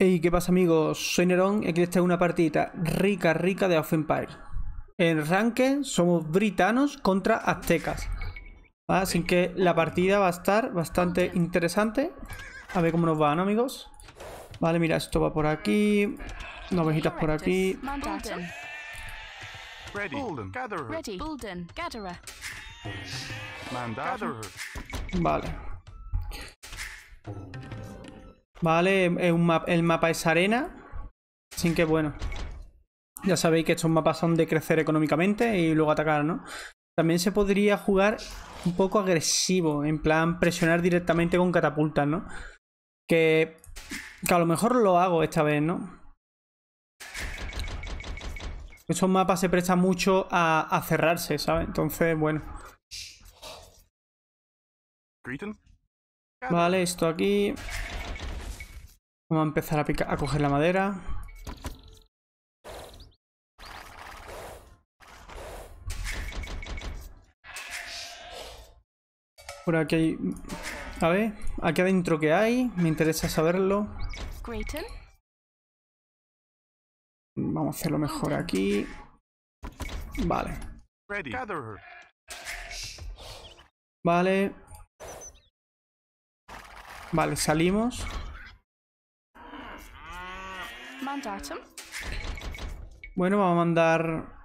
Hey, ¿qué pasa amigos? Soy Nerón y aquí está una partida rica, rica de Off Empire. En ranking somos britanos contra aztecas. Ah, así que la partida va a estar bastante interesante. A ver cómo nos van amigos? Vale, mira, esto va por aquí. Novejitas por aquí. Ready. Vale. Vale, el mapa es arena. Sin que bueno. Ya sabéis que estos mapas son de crecer económicamente y luego atacar, ¿no? También se podría jugar un poco agresivo, en plan presionar directamente con catapultas, ¿no? que a lo mejor lo hago esta vez, ¿no? esos mapas se prestan mucho a, cerrarse, ¿sabes? Entonces, bueno. Vale, esto aquí. Vamos a empezar a, a coger la madera. Por aquí hay... A ver, aquí adentro que hay. Me interesa saberlo. Vamos a hacerlo mejor aquí. Vale. Vale. Vale, salimos. Bueno, vamos a mandar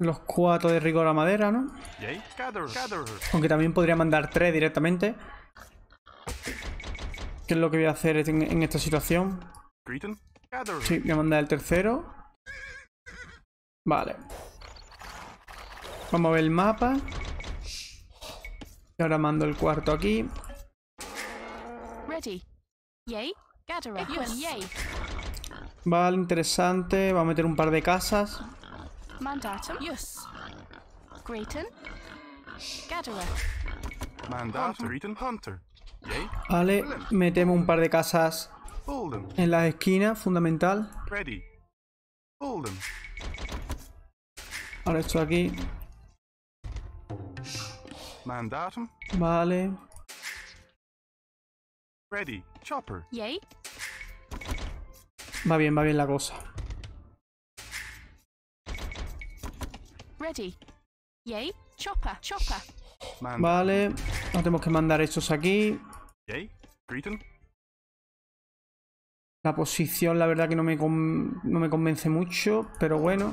los cuatro de rigor a madera, ¿no? Aunque también podría mandar tres directamente. ¿Qué es lo que voy a hacer en, esta situación? Sí, voy a mandar el tercero. Vale. Vamos a ver el mapa. Y ahora mando el cuarto aquí. Vale, interesante. Vamos a meter un par de casas. Vale, metemos un par de casas en las esquinas, fundamental. Ahora esto aquí. Vale. chopper. Va bien, va bien la cosa. Ready. vale, no tenemos que mandar estos aquí. la posición, la verdad que no me, no me convence mucho, pero bueno.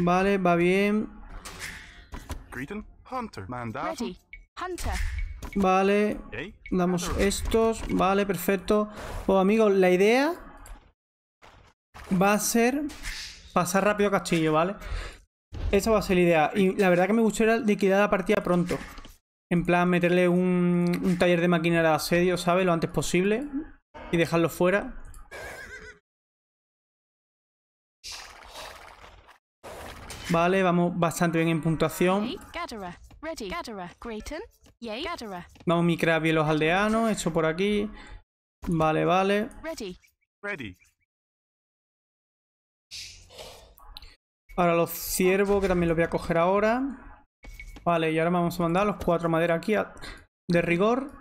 Vale, va bien. Vale, damos estos. Vale, perfecto. Pues amigos, la idea va a ser pasar rápido a Castillo, ¿vale? Esa va a ser la idea. Y la verdad que me gustaría liquidar la partida pronto. En plan, meterle un, taller de máquina de asedio, ¿sabes? Lo antes posible. Y dejarlo fuera. Vale, vamos bastante bien en puntuación. Vamos micrar bien los aldeanos, hecho por aquí. Vale, vale. Ahora los ciervos, que también los voy a coger ahora. Vale, y ahora vamos a mandar los cuatro maderas aquí de rigor.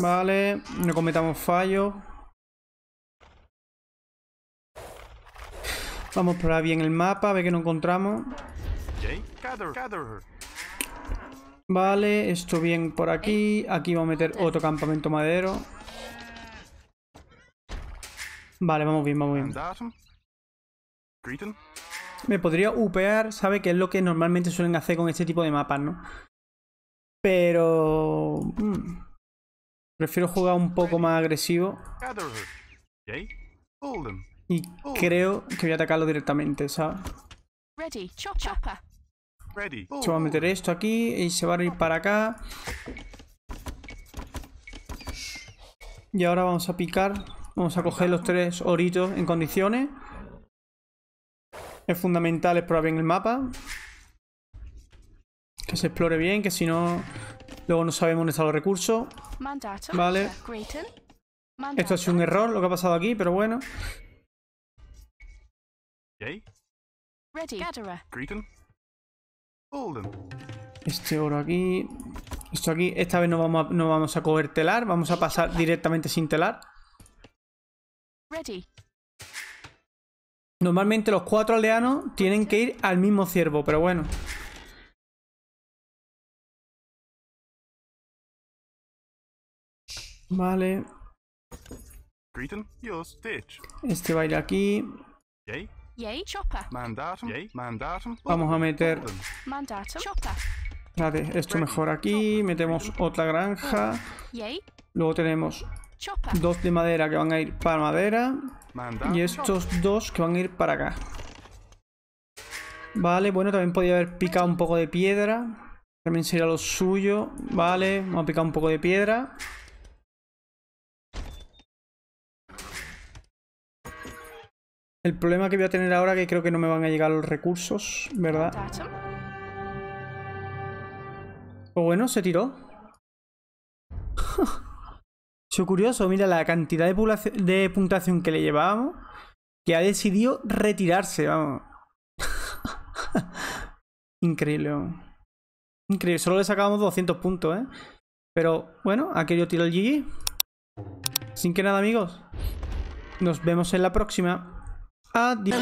Vale, no cometamos fallos. Vamos a probar bien el mapa, a ver qué nos encontramos. Vale, esto bien por aquí. Aquí vamos a meter otro campamento madero. Vale, vamos bien, vamos bien. Me podría upear, ¿sabe? Que es lo que normalmente suelen hacer con este tipo de mapas, ¿no? Pero... Mm, prefiero jugar un poco más agresivo. Y oh. creo que voy a atacarlo directamente, ¿sabes? Se va a meter oh. esto aquí y se va a ir para acá. Y ahora vamos a picar. Vamos a coger los tres oritos en condiciones. Es fundamental explorar bien el mapa. Que se explore bien, que si no, luego no sabemos dónde están los recursos. Vale. Esto ha sido un error lo que ha pasado aquí, pero bueno. Este oro aquí. Esto aquí. Esta vez no vamos a, no vamos a coger telar. Vamos a pasar directamente sin telar. Normalmente los cuatro aldeanos tienen que ir al mismo ciervo, pero bueno. Vale. Este va a ir aquí. Yay, Vamos a meter... Vale, esto mejor aquí. Metemos otra granja. Luego tenemos dos de madera que van a ir para madera. Y estos dos que van a ir para acá. Vale, bueno, también podría haber picado un poco de piedra. También sería lo suyo. Vale, vamos a picar un poco de piedra. El problema que voy a tener ahora que creo que no me van a llegar los recursos, ¿verdad? O pues bueno, se tiró. Soy curioso, mira la cantidad de, de puntuación que le llevábamos que ha decidido retirarse, vamos. Increíble. Increíble, solo le sacábamos 200 puntos, ¿eh? Pero bueno, ha querido tirar el GG. Sin que nada, amigos. Nos vemos en la próxima. 阿迪。